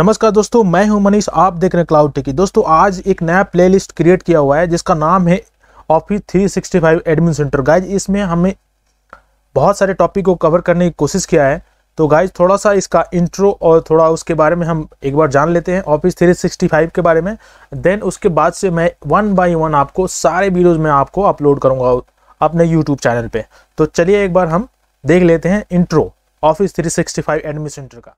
नमस्कार दोस्तों मैं हूं मनीष आप देख रहे हैं क्लाउड टेकी दोस्तों आज एक नया प्लेलिस्ट क्रिएट किया हुआ है जिसका नाम है ऑफिस 365 एडमिन सेंटर गाइज इसमें हमें बहुत सारे टॉपिक को कवर करने की कोशिश किया है तो गाइज थोड़ा सा इसका इंट्रो और थोड़ा उसके बारे में हम एक बार जान लेते हैं ऑफिस थ्री के बारे में देन उसके बाद से मैं वन बाई वन आपको सारे वीडियोज़ में आपको अपलोड करूँगा अपने यूट्यूब चैनल पर तो चलिए एक बार हम देख लेते हैं intro Office three admin center का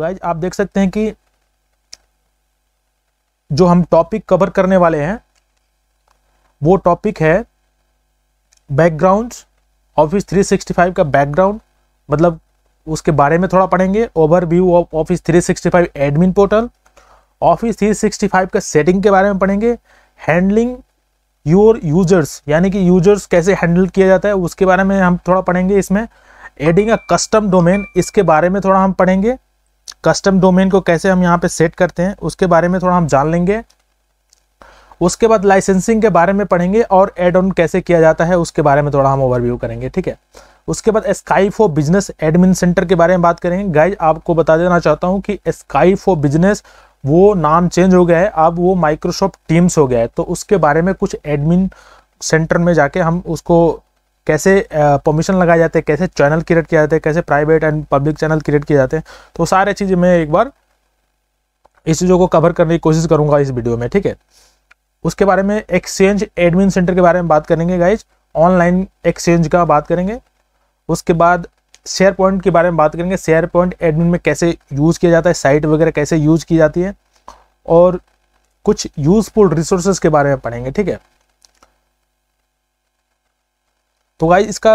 गाइज आप देख सकते हैं कि जो हम टॉपिक कवर करने वाले हैं वो टॉपिक है बैकग्राउंड्स ऑफिस 365 का बैकग्राउंड मतलब उसके बारे में थोड़ा पढ़ेंगे overview of Office 365 admin portal Office 365 का सेटिंग के बारे में पढ़ेंगे हैंडलिंग योर यूजर्स यानी कि यूजर्स कैसे हैंडल किया जाता है उसके बारे में हम थोड़ा पढ़ेंगे इसमें एडिंग अ कस्टम डोमेन इसके बारे में थोड़ा हम पढ़ेंगे कस्टम डोमेन को कैसे हम यहाँ पे सेट करते हैं उसके बारे में थोड़ा हम जान लेंगे उसके बाद लाइसेंसिंग के बारे में पढ़ेंगे और एड ऑन कैसे किया जाता है उसके बारे में थोड़ा हम ओवरव्यू करेंगे ठीक है उसके बाद Skype for business admin center के बारे में बात करेंगे गाइज आपको बता देना चाहता हूँ कि स्काई फॉर बिजनेस वो नाम चेंज हो गया है अब वो माइक्रोसॉफ्ट टीम्स हो गया है तो उसके बारे में कुछ एडमिन सेंटर में जाके हम उसको कैसे परमिशन लगाए जाते हैं कैसे चैनल क्रिएट किया जाते हैं कैसे private and public channel create किए जाते हैं तो सारे चीज़ मैं एक बार इस चीज़ों को कवर करने की कोशिश करूंगा इस वीडियो में ठीक है उसके बारे में एक्सचेंज एडमिन सेंटर के बारे में बात करेंगे गाइज ऑनलाइन एक्सचेंज का बात करेंगे उसके बाद शेयर पॉइंट के बारे में बात करेंगे शेयर पॉइंट एडमिन में कैसे यूज़ किया जाता है साइट वगैरह कैसे यूज़ की जाती है और कुछ यूज़फुल रिसोर्सेज के बारे में पढ़ेंगे ठीक है तो गाइज इसका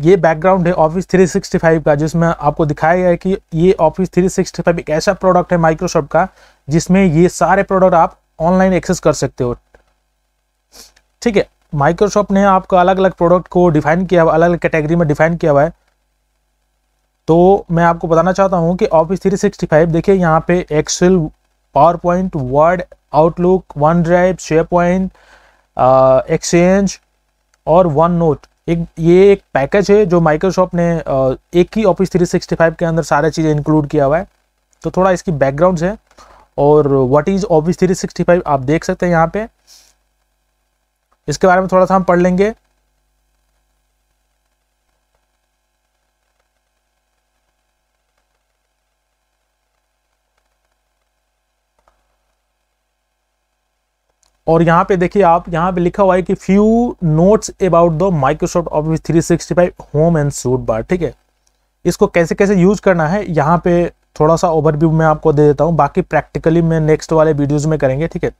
ये बैकग्राउंड है ऑफिस 365 का जिसमें आपको दिखाया गया है कि ये ऑफिस 365 एक ऐसा प्रोडक्ट है माइक्रोसॉफ्ट का जिसमें ये सारे प्रोडक्ट आप ऑनलाइन एक्सेस कर सकते हो ठीक है माइक्रोसॉफ्ट ने आपका अलग अलग प्रोडक्ट को डिफाइन किया हुआ अलग अलग कैटेगरी में डिफाइन किया हुआ है तो मैं आपको बताना चाहता हूँ कि ऑफिस 365 देखिए यहाँ पे Excel PowerPoint Word Outlook OneDrive SharePoint Exchange और वन नोट एक ये एक पैकेज है जो माइक्रोसॉफ्ट ने एक ही ऑफिस 365 के अंदर सारे चीज़ें इंक्लूड किया हुआ है तो थोड़ा इसकी बैकग्राउंड है और व्हाट इज़ ऑफिस 365 आप देख सकते हैं यहाँ पे इसके बारे में थोड़ा सा हम पढ़ लेंगे और यहाँ पे देखिए आप यहाँ पे लिखा हुआ है कि few notes about the Microsoft Office 365 home and suite bar ठीक है इसको कैसे कैसे यूज करना है यहाँ पे थोड़ा सा ओवरव्यू मैं आपको दे देता हूँ बाकी प्रैक्टिकली मैं नेक्स्ट वाले वीडियोज में करेंगे ठीक है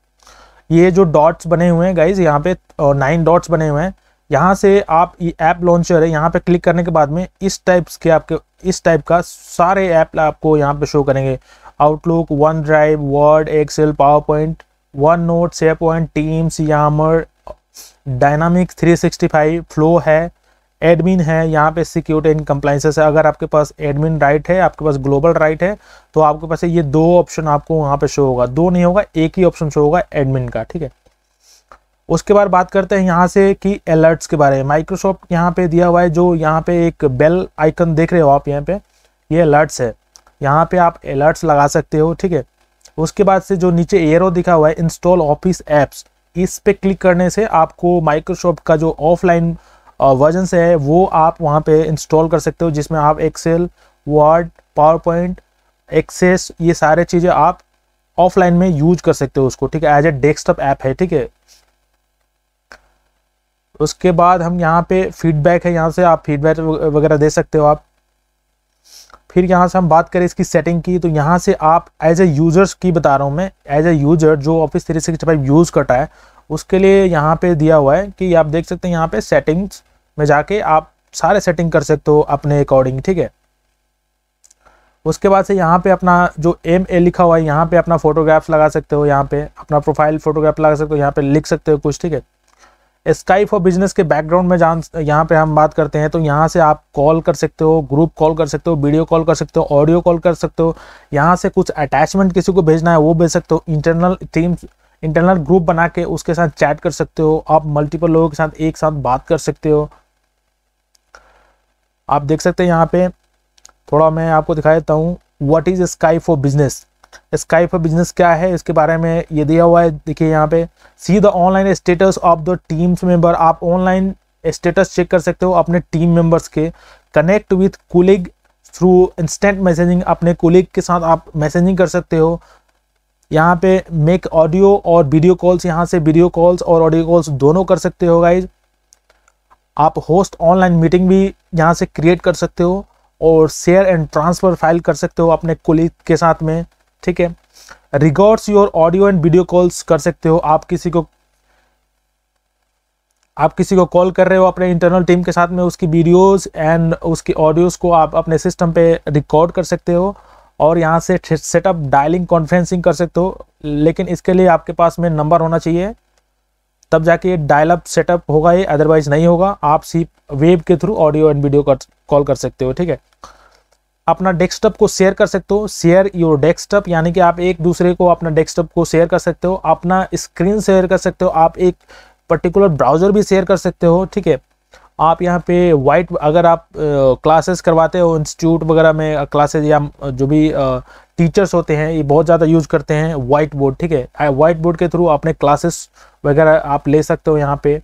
ये जो डॉट्स बने हुए हैं गाइज यहाँ पे नाइन डॉट्स बने हुए हैं यहाँ से आप ये ऐप लॉन्चर है यहाँ पे क्लिक करने के बाद में इस टाइप्स के आपके इस टाइप का सारे ऐप आपको यहाँ पे शो करेंगे Outlook OneDrive Word Excel PowerPoint OneNote सेप वन टीम्स यामर डायनामिक 365 फ्लो है एडमिन है यहाँ पे सिक्योरिटी एंड कंप्लाइंसेस है अगर आपके पास एडमिन राइट है आपके पास ग्लोबल राइट है तो आपके पास ये दो ऑप्शन आपको वहाँ पे शो होगा दो नहीं होगा एक ही ऑप्शन शो होगा एडमिन का ठीक है उसके बाद बात करते हैं यहाँ से कि अलर्ट्स के बारे में माइक्रोसॉफ्ट यहाँ पे दिया हुआ है जो यहाँ पे एक बेल आइकन देख रहे हो आप यहाँ पे ये यह अलर्ट्स है यहाँ पे आप अलर्ट्स लगा सकते हो ठीक है उसके बाद से जो नीचे एरो दिखा हुआ है इंस्टॉल ऑफिस एप्स इस पे क्लिक करने से आपको माइक्रोसॉफ्ट का जो ऑफलाइन वर्जन से है वो आप वहाँ पे इंस्टॉल कर सकते हो जिसमें आप Excel Word PowerPoint access ये सारे चीज़ें आप ऑफलाइन में यूज कर सकते हो उसको ठीक है एज ए डेस्कटॉप ऐप है ठीक है उसके बाद हम यहाँ पे फीडबैक है यहाँ से आप फीडबैक वगैरह दे सकते हो आप फिर यहाँ से हम बात करें इसकी सेटिंग की तो यहाँ से आप एज ए यूज़र्स की बता रहा हूँ मैं एज ए यूज़र जो Office three six five use करता है उसके लिए यहाँ पे दिया हुआ है कि आप देख सकते हैं यहाँ पे सेटिंग्स में जाके आप सारे सेटिंग कर सकते हो अपने अकॉर्डिंग ठीक है उसके बाद से यहाँ पे अपना जो एम ए लिखा हुआ है यहाँ पे अपना फोटोग्राफ्स लगा सकते हो यहाँ पे अपना प्रोफाइल फोटोग्राफ लगा सकते हो यहाँ पे लिख सकते हो कुछ ठीक है इस टाइप ऑफ बिजनेस के बैकग्राउंड में जान यहाँ पे हम बात करते हैं तो यहाँ से आप कॉल कर सकते हो ग्रुप कॉल कर सकते हो वीडियो कॉल कर सकते हो ऑडियो कॉल कर सकते हो यहाँ से कुछ अटैचमेंट किसी को भेजना है वो भेज सकते हो इंटरनल टीम इंटरनल ग्रुप बना के उसके साथ चैट कर सकते हो आप मल्टीपल लोगों के साथ एक साथ बात कर सकते हो आप देख सकते हैं यहाँ पे थोड़ा मैं आपको दिखा देता हूँ what is Skype for business Skype for business क्या है इसके बारे में ये दिया हुआ है देखिए यहाँ पे see the online status of the Teams member आप ऑनलाइन स्टेटस चेक कर सकते हो अपने टीम मेंबर्स के connect with colleague through instant messaging अपने कोलिग के साथ आप मैसेजिंग कर सकते हो यहाँ पे मेक ऑडियो और वीडियो कॉल्स यहाँ से वीडियो कॉल्स और ऑडियो कॉल्स दोनों कर सकते हो गाइज आप होस्ट ऑनलाइन मीटिंग भी यहाँ से क्रिएट कर सकते हो और शेयर एंड ट्रांसफ़र फाइल कर सकते हो अपने कोलिग के साथ में ठीक है records your audio and video calls कर सकते हो आप किसी को आप किसी को कॉल कर रहे हो अपने इंटरनल टीम के साथ में उसकी वीडियोस एंड उसकी ऑडियोस को आप अपने सिस्टम पे रिकॉर्ड कर सकते हो और यहाँ से सेटअप डायलिंग कॉन्फ्रेंसिंग कर सकते हो लेकिन इसके लिए आपके पास में नंबर होना चाहिए तब जाके ये डायलअप सेटअप होगा ये अदरवाइज नहीं होगा आप सिर्फ वेब के through audio and video call कर, कर सकते हो ठीक है अपना डेस्कटॉप को शेयर कर सकते हो शेयर योर डेस्कटॉप यानी कि आप एक दूसरे को अपना डेस्कटॉप को शेयर कर सकते हो अपना स्क्रीन शेयर कर सकते हो आप एक पर्टिकुलर ब्राउजर भी शेयर कर सकते हो ठीक है आप यहाँ पे वाइट अगर आप क्लासेस करवाते हो इंस्टीट्यूट वगैरह में क्लासेस या जो भी टीचर्स होते हैं ये बहुत ज़्यादा यूज करते हैं वाइट बोर्ड ठीक है वाइट बोर्ड के थ्रू अपने क्लासेस वगैरह आप ले सकते हो यहाँ पे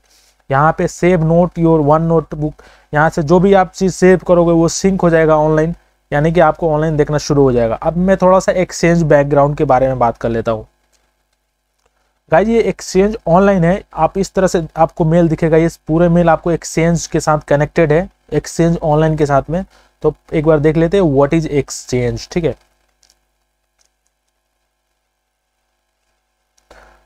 यहाँ पे save note your OneNote book यहाँ से जो भी आप चीज़ सेव करोगे वो सिंक हो जाएगा ऑनलाइन यानी कि आपको ऑनलाइन देखना शुरू हो जाएगा अब मैं थोड़ा सा एक्सचेंज बैकग्राउंड के बारे में बात कर लेता हूँ गाइज ये एक्सचेंज ऑनलाइन है आप इस तरह से आपको मेल दिखेगा ये पूरे मेल आपको एक्सचेंज के साथ कनेक्टेड है एक्सचेंज ऑनलाइन के साथ में तो एक बार देख लेते हैं व्हाट इज एक्सचेंज ठीक है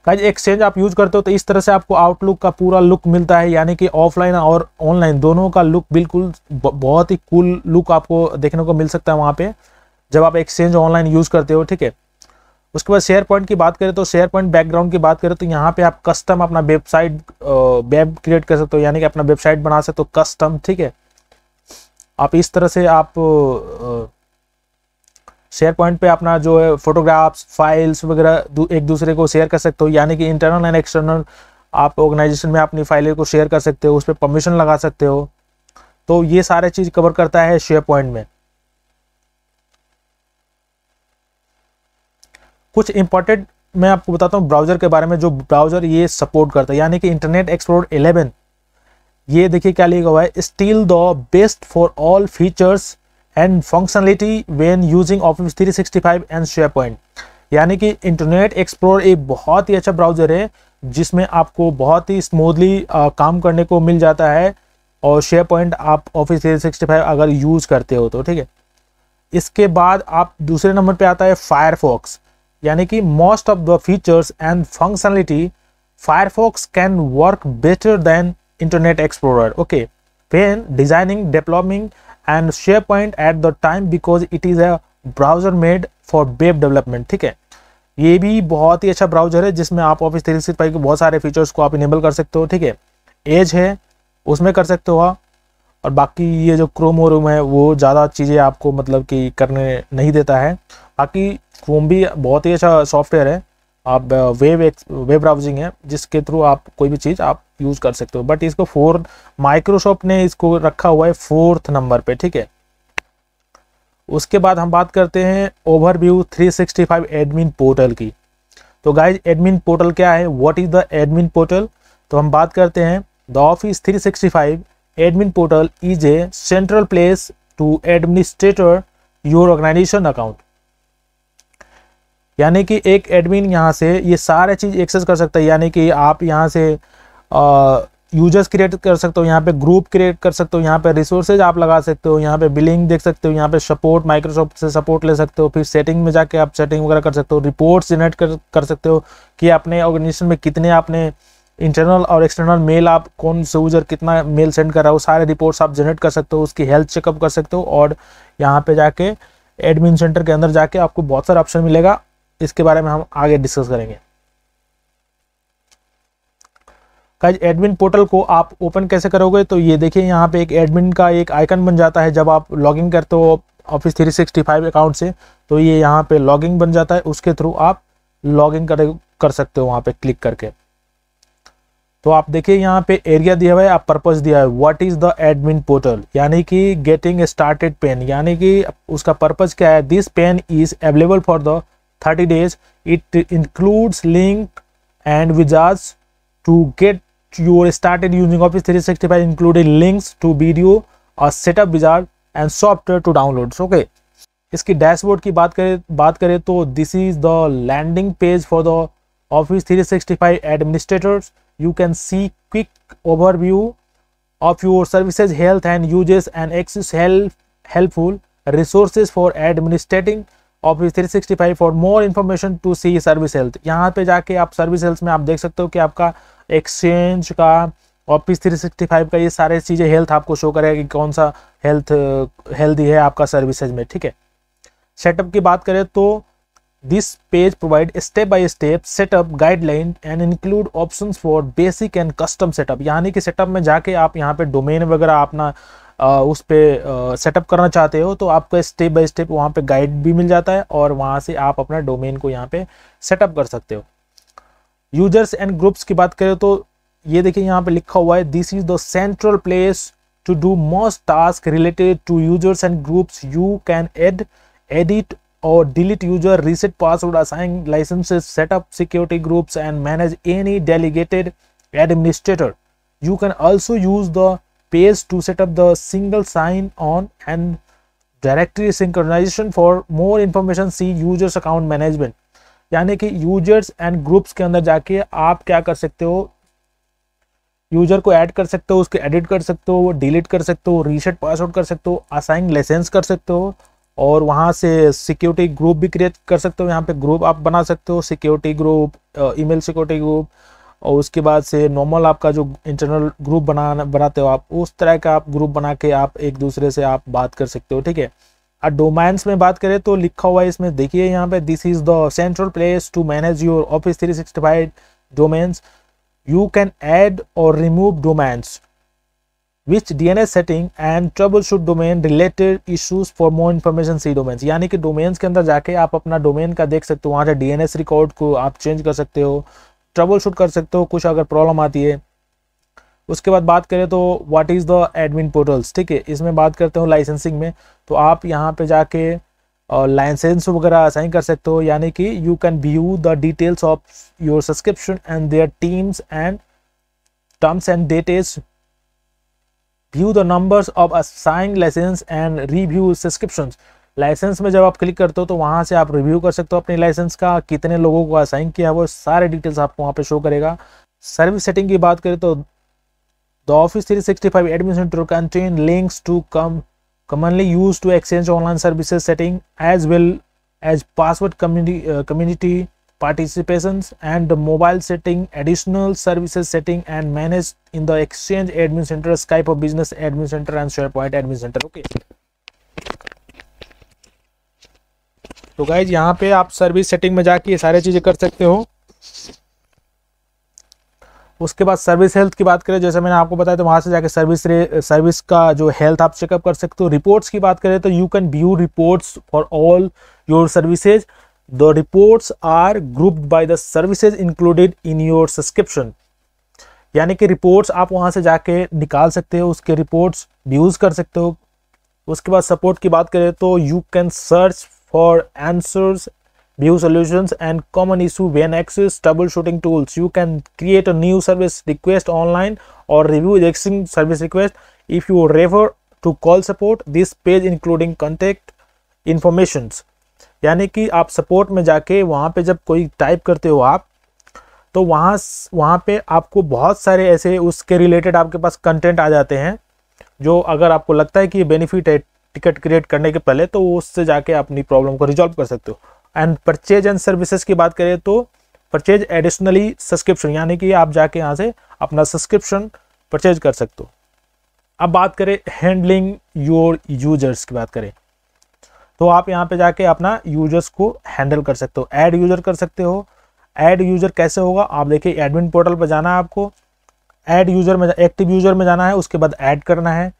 गाइज एक्सचेंज आप यूज करते हो तो इस तरह से आपको आउटलुक का पूरा लुक मिलता है यानी कि ऑफलाइन और ऑनलाइन दोनों का लुक बिल्कुल बहुत ही कूल लुक आपको देखने को मिल सकता है वहाँ पे जब आप एक्सचेंज ऑनलाइन यूज करते हो ठीक है उसके बाद शेयर पॉइंट की बात करें तो शेयर पॉइंट बैकग्राउंड की बात करें तो यहाँ पे आप कस्टम अपना वेबसाइट वेब क्रिएट कर सकते हो यानी कि अपना वेबसाइट बना सकते हो कस्टम ठीक है आप इस तरह से आप शेयर पॉइंट पे अपना जो है फोटोग्राफ्स फाइल्स वगैरह एक दूसरे को शेयर कर सकते हो यानी कि इंटरनल एंड एक्सटर्नल आप ऑर्गेनाइजेशन में अपनी फाइलें को शेयर कर सकते हो उस पर परमिशन लगा सकते हो तो ये सारे चीज़ कवर करता है शेयर पॉइंट में कुछ इंपॉर्टेंट मैं आपको बताता हूँ ब्राउजर के बारे में जो ब्राउजर ये सपोर्ट करता है यानी कि इंटरनेट एक्सप्लोर इलेवन ये देखिए क्या लिखा हुआ है still the best for all features and functionality when using Office 365 and SharePoint यानी कि इंटरनेट एक्सप्लोर एक बहुत ही अच्छा ब्राउज़र है जिसमें आपको बहुत ही स्मूथली काम करने को मिल जाता है और शेयर पॉइंट आप ऑफिस 365 अगर यूज़ करते हो तो ठीक है इसके बाद आप दूसरे नंबर पे आता है फायरफॉक्स यानी कि most of the features and functionality Firefox can work better than Internet Explorer okay when designing developing, and SharePoint at the time because it is a browser made for web development ठीक है ये भी बहुत ही अच्छा browser है जिसमें आप office three six five के बहुत सारे फीचर्स को आप इनेबल कर सकते हो ठीक है एज है उसमें कर सकते हो आप और बाकी ये जो क्रोम वोम है वो ज़्यादा चीज़ें आपको मतलब कि करने नहीं देता है बाकी क्रोम भी बहुत ही अच्छा सॉफ्टवेयर है आप वेब वेब ब्राउजिंग है जिसके थ्रू आप कोई भी चीज़ आप यूज़ कर सकते हो बट इसको फोर माइक्रोसॉफ्ट ने इसको रखा हुआ है फोर्थ नंबर पे ठीक है उसके बाद हम बात करते हैं ओवरव्यू 365 एडमिन पोर्टल की तो गाइज एडमिन पोर्टल क्या है what is the admin portal तो हम बात करते हैं the Office 365 admin portal is a central place to administrator your organisation account यानी कि एक एडमिन यहाँ से ये सारे चीज़ एक्सेस कर सकता है यानी कि आप यहाँ से यूजर्स क्रिएट कर सकते हो यहाँ पे ग्रुप क्रिएट कर सकते हो यहाँ पे रिसोर्सेज आप लगा सकते हो यहाँ पे बिलिंग देख सकते हो यहाँ पे सपोर्ट माइक्रोसॉफ्ट से सपोर्ट ले सकते हो फिर सेटिंग में जाके आप सेटिंग वगैरह कर सकते हो रिपोर्ट्स जनरेट कर, कर सकते हो कि अपने ऑर्गेनाइजेशन में कितने आपने इंटरनल और एक्सटर्नल मेल आप कौन से यूजर कितना मेल सेंड कर रहा हो सारे रिपोर्ट्स आप जनरेट कर सकते हो उसकी हेल्थ चेकअप कर सकते हो और यहाँ पे जाके एडमिन सेंटर के अंदर जाके आपको बहुत सारा ऑप्शन मिलेगा इसके बारे में हम आगे डिस्कस करेंगे गाइज एडमिन पोर्टल को आप ओपन कैसे करोगे तो ये देखिए यहाँ पे एक एडमिन का एक आइकन बन जाता है जब आप लॉगिन करते हो ऑफिस 365 अकाउंट से तो ये यहाँ पे लॉगिन बन जाता है उसके थ्रू आप लॉगिन कर कर सकते हो वहाँ पे क्लिक करके तो आप देखिए यहाँ पे एरिया दिया हुआ है आप पर्पज़ दिया है what is the admin portal यानी कि गेटिंग स्टार्टेड पेन यानी कि उसका पर्पज़ क्या है this pane is available for the thirty days it includes link and विजाज to get you started using Office 365 including links to video setup wizard and software to download so, okay इसकी dashboard की बात करें बात करें तो this is the landing page for the Office 365 administrators you can see quick overview of your services health and usage and access helpful resources for administrating Office 365 for more information to see service health यहाँ पे जाके आप service health में आप देख सकते हो कि आपका एक्सचेंज का ऑफिस 365 का ये सारे चीज़ें हेल्थ आपको शो करेगा कि कौन सा हेल्थ हेल्दी है आपका सर्विसेज में ठीक है सेटअप की बात करें तो this page provide step by step setup guideline and include options for basic and custom setup यानी कि सेटअप में जाके आप यहाँ पे डोमेन वगैरह अपना उस पर सेटअप करना चाहते हो तो आपको स्टेप बाय स्टेप वहाँ पे गाइड भी मिल जाता है और वहाँ से आप अपना डोमेन को यहाँ पे सेटअप कर सकते हो यूजर्स एंड ग्रुप्स की बात करें तो ये देखिए यहाँ पे लिखा हुआ है this is the central place to do most task related to users and groups you can add edit or delete user reset password assign licenses setup security groups and manage any delegated administrator you can also use the page to setup the single sign on and directory synchronisation for more information see users account management यानी कि users and groups के अंदर जाके आप क्या कर सकते हो यूजर को ऐड कर सकते हो उसके एडिट कर सकते हो डिलीट कर सकते हो रीसेट पासवर्ड कर सकते हो असाइन लाइसेंस कर सकते हो और वहाँ से सिक्योरिटी ग्रुप भी क्रिएट कर सकते हो यहाँ पे ग्रुप आप बना सकते हो security group email security group और उसके बाद से नॉर्मल आपका जो इंटरनल ग्रुप बना बनाते हो आप उस तरह का आप ग्रुप बना के आप एक दूसरे से आप बात कर सकते हो ठीक है और डोमाइंस में बात करें तो लिखा हुआ है इसमें देखिए यहाँ पे this is the central place to manage your Office 365 domains you can add or remove domains which D N S setting and troubleshoot domain related issues for more information see domains यानी कि domains के अंदर जाके आप अपना domain का देख सकते हो वहाँ से डी एन एस रिकॉर्ड को आप चेंज कर सकते हो ट्रबल शूट कर सकते हो कुछ अगर प्रॉब्लम आती है उसके बाद बात करें तो what is the admin portals ठीक है इसमें बात करते हो लाइसेंसिंग में तो आप यहाँ पे जाके लाइसेंस वगैरह असाइन कर सकते हो यानी कि you can view the details of your subscription and their teams and terms and dates view the numbers of assign license and review subscription license में जब आप क्लिक करते हो तो वहाँ से आप रिव्यू कर सकते हो अपने लाइसेंस का कितने लोगों को असाइन किया है वो सारे डिटेल्स आपको वहाँ पे शो करेगा सर्विस सेटिंग की बात करें तो The Office 365 administrator contains links to com commonly used to exchange online services setting as well as password community, uh, community participations and the mobile setting, additional services setting and managed in the Exchange Admin Center, Skype or Business Admin Center and SharePoint Admin Center. Okay. तो guys यहाँ पे आप service setting में जाके ये सारी चीज़ें कर सकते हो उसके बाद सर्विस हेल्थ की बात करें जैसे मैंने आपको बताया तो वहाँ से जाके सर्विस रे सर्विस का जो हेल्थ आप चेकअप कर सकते हो रिपोर्ट्स की बात करें तो you can view reports for all your services the reports are grouped by the services included in your subscription यानी कि रिपोर्ट्स आप वहाँ से जाके निकाल सकते हो उसके रिपोर्ट्स व्यूज़ कर सकते हो उसके बाद सपोर्ट की बात करें तो you can search for answers view solutions and common issue when access troubleshooting tools. You can create a new service request online or review existing service request. If you refer to call support, this page including contact informations. यानी कि आप support में जाके वहाँ पे जब कोई type करते हो आप तो वहाँ वहाँ पे आपको बहुत सारे ऐसे उसके रिलेटेड आपके पास कंटेंट आ जाते हैं जो अगर आपको लगता है कि बेनिफिट है टिकट क्रिएट करने के पहले तो उससे जाके अपनी प्रॉब्लम को रिजॉल्व कर सकते हो एंड परचेज एंड सर्विसेज की बात करें तो परचेज एडिशनली सब्सक्रिप्शन यानी कि आप जाके यहाँ से अपना सब्सक्रिप्शन परचेज कर सकते हो अब बात करें हैंडलिंग योर यूजर्स की बात करें तो आप यहाँ पे जाके अपना यूजर्स को हैंडल कर सकते हो ऐड यूजर कर सकते हो ऐड यूजर कैसे होगा आप देखिए एडमिन पोर्टल पर जाना है आपको ऐड यूजर में एक्टिव यूजर में जाना है उसके बाद ऐड करना है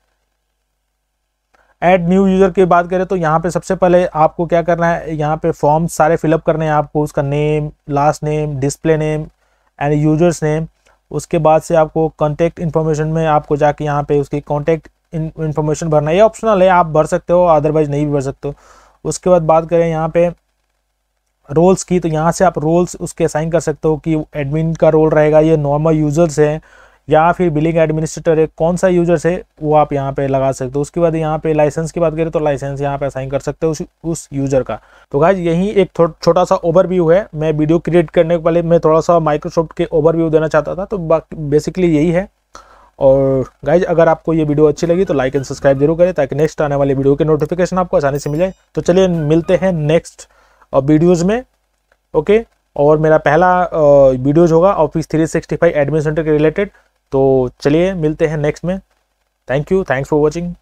ऐड न्यू यूज़र की बात करें तो यहाँ पे सबसे पहले आपको क्या करना है यहाँ पे फॉर्म सारे फिलअप करने हैं आपको उसका name last name display name and users name उसके बाद से आपको कॉन्टैक्ट इन्फॉर्मेशन में आपको जाके यहाँ पे उसकी कॉन्टैक्ट इन्फॉर्मेशन भरना है ये ऑप्शनल है आप भर सकते हो अदरवाइज नहीं भी भर सकते हो उसके बाद बात करें यहाँ पे रोल्स की तो यहाँ से आप रोल्स उसके असाइन कर सकते हो कि एडमिन का रोल रहेगा ये नॉर्मल यूजर्स हैं या फिर बिलिंग एडमिनिस्ट्रेटर है कौन सा यूजर है वो आप यहाँ पे लगा सकते हो उसके बाद यहाँ पे लाइसेंस की बात करें तो लाइसेंस यहाँ पे असाइन कर सकते हो उस उस यूजर का तो गाइज यही एक छोटा सा ओवरव्यू है मैं वीडियो क्रिएट करने के पहले मैं थोड़ा सा माइक्रोसॉफ्ट के ओवरव्यू देना चाहता था तो बेसिकली यही है और गाइज अगर आपको ये वीडियो अच्छी लगी तो लाइक एंड सब्सक्राइब जरूर करें ताकि नेक्स्ट आने वाले वीडियो के नोटिफिकेशन आपको आसानी से मिल जाए तो चलिए मिलते हैं नेक्स्ट वीडियोज़ में ओके और मेरा पहला वीडियोज होगा ऑफिस 365 एडमिन सेंटर के रिलेटेड तो चलिए मिलते हैं नेक्स्ट में thank you thanks for watching